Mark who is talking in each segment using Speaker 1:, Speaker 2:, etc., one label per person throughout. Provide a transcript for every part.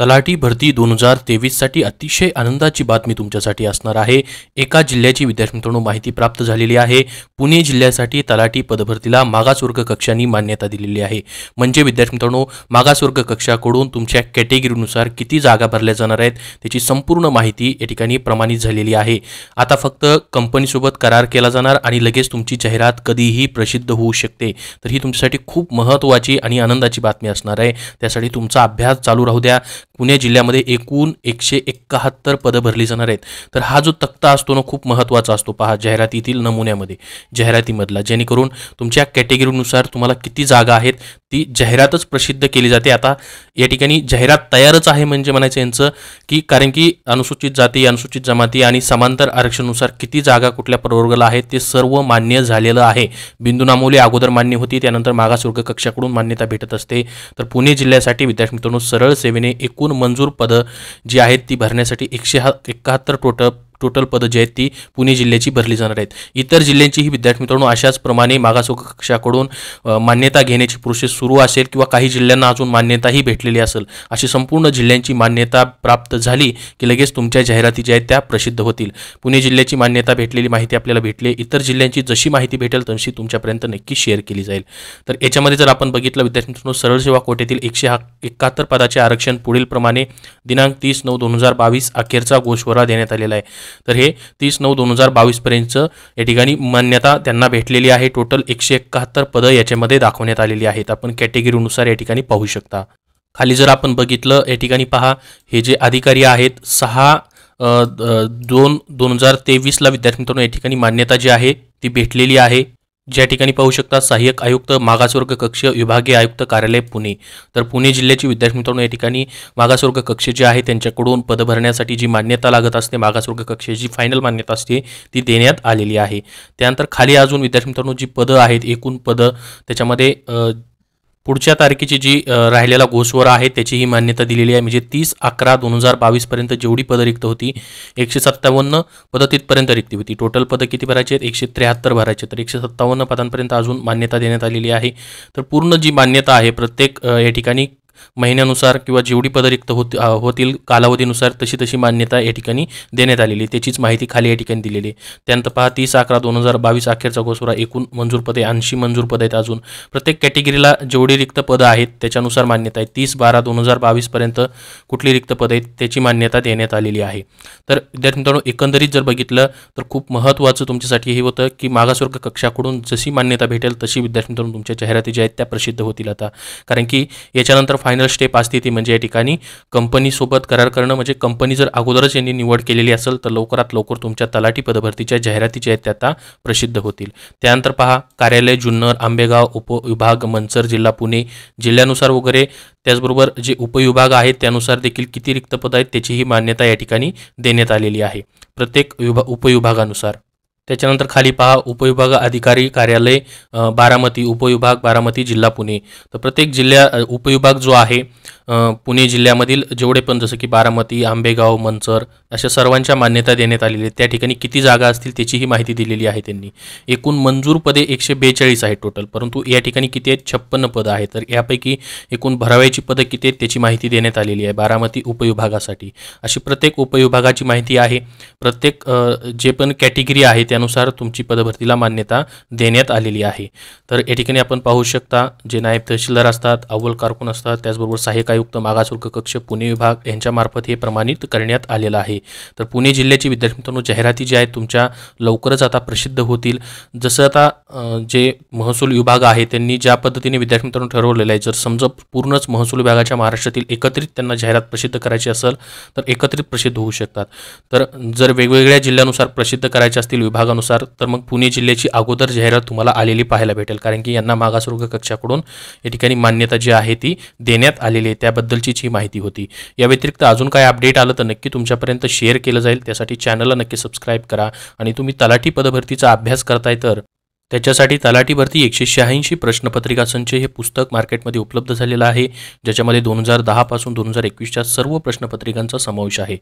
Speaker 1: तलाठी भरती दोन हजार तेवीससाठी अतिशय आनंदाची बातमी तुमच्यासाठी असणार आहे एका जिल्ह्याची विद्यार्थी मित्रांनो माहिती प्राप्त झालेली आहे पुणे जिल्ह्यासाठी तलाठी पदभरतीला मागासवर्ग कक्षांनी मान्यता दिलेली आहे म्हणजे विद्यार्थी मित्रांनो मागासवर्ग कक्षाकडून तुमच्या कॅटेगरीनुसार किती जागा भरल्या जाणार आहेत त्याची संपूर्ण माहिती या ठिकाणी प्रमाणित झालेली आहे आता फक्त कंपनीसोबत करार केला जाणार आणि लगेच तुमची जाहिरात कधीही प्रसिद्ध होऊ शकते तर ही तुमच्यासाठी खूप महत्त्वाची आणि आनंदाची बातमी असणार आहे त्यासाठी तुमचा अभ्यास चालू राहू द्या पुणे जिल्ह्यामध्ये एकूण एकशे एकाहत्तर पदं भरली जाणार आहेत तर हा जो तक्ता असतो ना खूप महत्त्वाचा असतो पहा जाहिरातीतील नमुन्यामध्ये जाहिरातीमधला जेणेकरून तुमच्या कॅटेगरीनुसार तुम्हाला किती जागा आहेत ती जाहिरातच प्रसिद्ध केली जाते आता या ठिकाणी जाहिरात तयारच आहे म्हणजे म्हणायचं यांचं की कारण की अनुसूचित जाती अनुसूचित जमाती आणि समांतर आरक्षणानुसार किती जागा कुठल्या प्रवर्गाला आहेत ते सर्व मान्य झालेलं आहे बिंदू नामोली अगोदर मान्य होती त्यानंतर मागासवर्ग कक्षाकडून मान्यता भेटत असते तर पुणे जिल्ह्यासाठी विद्यार्थी मित्रांनो सरळ सेवेने एकूण मंजूर पदं जी आहेत ती भरण्यासाठी एकशे एकाहत्तर टोटल टोटल पदं जी आहेत ती पुणे जिल्ह्याची भरली जाणार आहेत इतर जिल्ह्यांचीही विद्यार्थी मित्रांनो अशाच प्रमाणे कक्षाकडून मान्यता घेण्याची प्रोसेस सुरू असेल किंवा काही जिल्ह्यांना अजून मान्यताही भेटलेली असेल अशी संपूर्ण जिल्ह्यांची मान्यता प्राप्त झाली की लगेच तुमच्या जाहिराती ज्या आहेत त्या प्रसिद्ध होतील पुणे जिल्ह्याची मान्यता भेटलेली माहिती आपल्याला भेटली इतर जिल्ह्यांची जशी माहिती भेटेल तशी तुमच्यापर्यंत नक्की शेअर केली जाईल तर याच्यामध्ये जर आपण बघितलं विद्यार्थी मित्रांनो सरळ सेवा कोटेतील एकशे एकाहत्तर पदाचे आरक्षण पुढील प्रमाणे दिनांक तीस नऊ दोन हजार बावीस अखेरचा गोषवरा देण्यात आलेला आहे तर हे तीस नऊ दोन हजार बावीसपर्यंतचं या ठिकाणी मान्यता त्यांना भेटलेली आहे टोटल एकशे एकाहत्तर पदं याच्यामध्ये दाखवण्यात आलेली आहेत आपण कॅटेगरीनुसार या ठिकाणी पाहू शकता खाली जर आपण बघितलं या ठिकाणी पहा हे जे अधिकारी आहेत सहा दोन दोन हजार तेवीसला विद्यार्थी मित्रांनो या ठिकाणी मान्यता जी आहे ती भेटलेली आहे ज्या ठिकाणी पाहू शकता सहाय्यक आयुक्त मागासवर्ग कक्ष विभागीय आयुक्त कार्यालय पुणे तर पुणे जिल्ह्याची विद्यार्थी मित्रांनो या ठिकाणी मागासवर्ग कक्ष जे आहे त्यांच्याकडून पद भरण्यासाठी जी मान्यता लागत असते मागासवर्ग कक्षेची फायनल मान्यता असते ती देण्यात आलेली आहे त्यानंतर खाली अजून विद्यार्थी मित्रांनो जी पदं आहेत एकूण पदं त्याच्यामध्ये पुढच्या तारखेची जी राहिलेला घोषवर आहे त्याची ही मान्यता दिलेली आहे म्हणजे तीस अकरा दोन हजार बावीसपर्यंत जेवढी पदं रिक्त होती एकशे सत्तावन्न पदं तिथपर्यंत रिक्त होती टोटल पदं किती भरायची आहेत एकशे त्र्याहत्तर भरायचे तर एकशे सत्तावन्न पदांपर्यंत अजून मान्यता देण्यात आलेली आहे तर पूर्ण जी मान्यता आहे प्रत्येक या ठिकाणी महिन्यानुसार किंवा जेवढी पदं रिक्त होत होतील कालावधीनुसार तशी तशी मान्यता या ठिकाणी देण्यात आलेली त्याचीच माहिती खाली या ठिकाणी दिलेली आहे त्यानंतर पहा तीस अकरा दोन हजार बावीस अखेरचा गोसुरा एकूण मंजूर पदे ऐंशी मंजूर पद आहेत अजून प्रत्येक कॅटेगरीला जेवढी रिक्त पदं आहेत त्याच्यानुसार मान्यता आहे तीस बारा दोन हजार बावीसपर्यंत कुठली रिक्त पदं आहेत त्याची मान्यता देण्यात आलेली आहे तर विद्यार्थी मित्रांनो एकंदरीत जर बघितलं तर खूप महत्त्वाचं तुमच्यासाठी हे होतं की मागासवर्ग कक्षाकडून जशी मान्यता भेटेल तशी विद्यार्थी मित्रांनो तुमच्या जाहिराती ज्या आहेत त्या प्रसिद्ध होतील आता कारण की याच्यानंतर फायनल स्टेप असते ती म्हणजे या ठिकाणी कंपनीसोबत करार करणं म्हणजे कंपनी जर अगोदरच यांनी निवड केलेली असेल तर लवकरात लवकर तुमच्या तलाठी पदभरतीच्या जाहिराती ज्या आहेत त्या आता प्रसिद्ध होतील त्यानंतर पहा कार्यालय जुन्नर आंबेगाव उपविभाग मंचर जिल्हा पुणे जिल्ह्यानुसार वगैरे त्याचबरोबर जे उपविभाग आहेत त्यानुसार देखील किती रिक्त पद आहेत त्याचीही मान्यता या ठिकाणी देण्यात आलेली आहे प्रत्येक विभा उपविभागानुसार त्याच्यानंतर खाली पहा उपविभाग अधिकारी कार्यालय बारामती उपविभाग बारामती जिल्हा पुणे तर प्रत्येक जिल्ह्या उपविभाग जो आहे पुणे जिल्ह्यामधील जेवढे पण जसं की बारामती आंबेगाव मंचर अशा सर्वांच्या मान्यता देण्यात आलेल्या त्या ठिकाणी किती जागा असतील त्याचीही माहिती दिलेली आहे त्यांनी एकूण मंजूर पदे एकशे बेचाळीस आहेत टोटल परंतु या ठिकाणी किती आहेत छप्पन्न पदं आहेत तर यापैकी एकूण भरावयाची पदं किती आहेत त्याची माहिती देण्यात आलेली आहे बारामती उपविभागासाठी अशी प्रत्येक उपविभागाची माहिती आहे प्रत्येक जे पण कॅटेगरी आहे त्यानुसार तुमची पदभरतीला मान्यता देण्यात आलेली आहे तर या ठिकाणी आपण पाहू शकता जे नायब तहसीलदार असतात अव्वल कारकून असतात त्याचबरोबर सहाय्यक आयुक्त मागासवर्ग कक्ष पुणे विभाग यांच्यामार्फत हे प्रमाणित करण्यात आलेलं आहे तर पुणे जिल्ह्याची विद्यार्थी मित्रांनो जाहिराती ज्या आहेत तुमच्या लवकरच आता प्रसिद्ध होतील जसं आता जे महसूल विभाग आहे त्यांनी ज्या पद्धतीने विद्यार्थी मित्रांनो ठरवलेलं आहे जर समजा पूर्णच महसूल विभागाच्या महाराष्ट्रातील एकत्रित त्यांना जाहिरात प्रसिद्ध करायची असेल तर एकत्रित प्रसिद्ध होऊ शकतात तर जर वेगवेगळ्या जिल्ह्यानुसार प्रसिद्ध करायचे असतील विभागानुसार तर मग पुणे जिल्ह्याची अगोदर जाहिरात तुम्हाला आलेली पाहायला भेटेल कारण की यांना मागासवर्ग कक्षाकडून या ठिकाणी मान्यता जी आहे ती देण्यात आलेली आहे त्याबद्दलचीच ही माहिती होती या व्यतिरिक्त अजून काय अपडेट आलं तर नक्की तुमच्यापर्यंत शेअर केलं जाईल त्यासाठी चॅनलला नक्की सबस्क्राईब करा आणि तुम्ही तलाठी पदभरतीचा अभ्यास करताय तर त्याच्यासाठी तलाठीवरती एकशे शहाऐंशी प्रश्नपत्रिका संच हे पुस्तक मार्केटमध्ये उपलब्ध झालेलं आहे ज्याच्यामध्ये दोन हजार दहापासून दोन हजार एकवीसच्या सर्व प्रश्नपत्रिकांचा समावेश आहे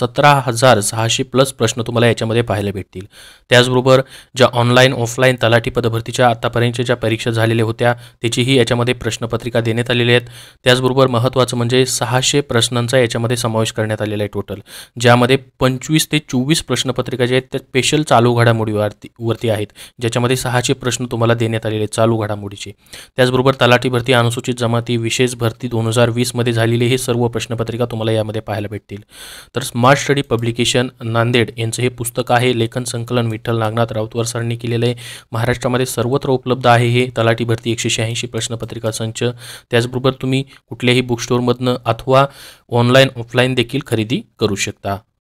Speaker 1: सतरा हजार सहाशे प्लस प्रश्न तुम्हाला याच्यामध्ये पाहायला भेटतील त्याचबरोबर ज्या ऑनलाईन ऑफलाईन तलाठी पदभरतीच्या आतापर्यंतच्या ज्या परीक्षा झालेल्या होत्या त्याचीही याच्यामध्ये प्रश्नपत्रिका देण्यात आलेल्या आहेत त्याचबरोबर महत्त्वाचं म्हणजे सहाशे प्रश्नांचा याच्यामध्ये समावेश करण्यात आलेला आहे टोटल ज्यामध्ये पंचवीस ते चोवीस प्रश्नपत्रिका ज्या आहेत त्या स्पेशल चालू घडामोडीवरती वरती आहेत ज्याच्यामध्ये सहा हाचे प्रश्न तुम्हाला देण्यात आलेले चालू घडामोडीचे त्याचबरोबर तलाठी भरती अनुसूचित जमाती विशेष भरती दोन हजार वीसमध्ये झालेले हे सर्व प्रश्नपत्रिका तुम्हाला यामध्ये पाहायला भेटतील तर स्मार्ट स्टडी पब्लिकेशन नांदेड यांचं हे पुस्तक आहे लेखन संकलन विठ्ठल नागनाथ राऊतवर सरांनी केलेलं आहे महाराष्ट्रामध्ये सर्वत्र उपलब्ध आहे हे तलाठी भरती एकशे शहाऐंशी प्रश्नपत्रिका संच त्याचबरोबर तुम्ही कुठल्याही बुक अथवा ऑनलाईन ऑफलाईन देखील खरेदी करू शकता